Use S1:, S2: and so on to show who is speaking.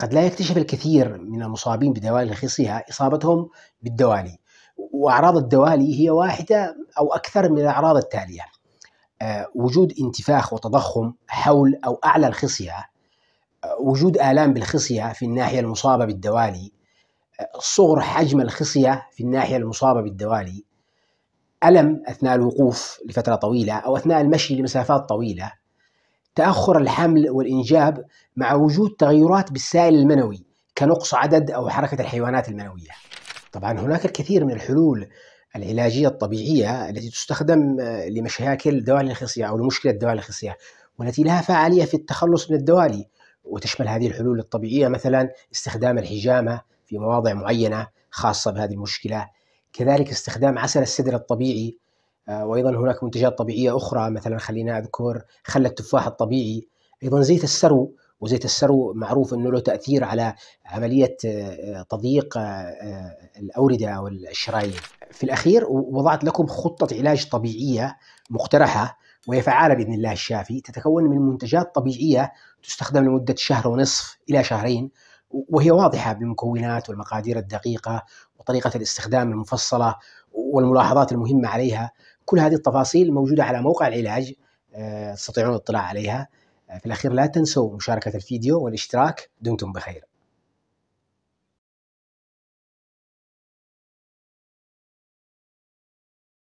S1: قد لا يكتشف الكثير من المصابين بدوالي رخيصها إصابتهم بالدوالي وأعراض الدوالي هي واحدة أو أكثر من الأعراض التالية آه، وجود انتفاخ وتضخم حول أو أعلى الخصية آه، وجود آلام بالخصية في الناحية المصابة بالدوالي آه، صغر حجم الخصية في الناحية المصابة بالدوالي ألم أثناء الوقوف لفترة طويلة أو أثناء المشي لمسافات طويلة تأخر الحمل والإنجاب مع وجود تغيرات بالسائل المنوي كنقص عدد أو حركة الحيوانات المنوية طبعا هناك الكثير من الحلول العلاجية الطبيعية التي تستخدم آه، لمشاكل دوالي الخصية أو لمشكلة دوالي الخصية والتي لها فعالية في التخلص من الدوالي وتشمل هذه الحلول الطبيعية مثلا استخدام الحجامة في مواضع معينة خاصة بهذه المشكلة كذلك استخدام عسل السدر الطبيعي آه، وايضا هناك منتجات طبيعيه اخرى مثلا خلينا اذكر خل التفاح الطبيعي ايضا زيت السرو وزيت السرو معروف انه له تاثير على عمليه آه، تضييق آه، الاورده او الشرايين. في الاخير وضعت لكم خطه علاج طبيعيه مقترحه وهي فعاله باذن الله الشافي تتكون من منتجات طبيعيه تستخدم لمده شهر ونصف الى شهرين وهي واضحه بالمكونات والمقادير الدقيقه وطريقه الاستخدام المفصله والملاحظات المهمة عليها كل هذه التفاصيل موجودة على موقع العلاج آه، تستطيعون الاطلاع عليها آه، في الأخير لا تنسوا مشاركة الفيديو والاشتراك دمتم بخير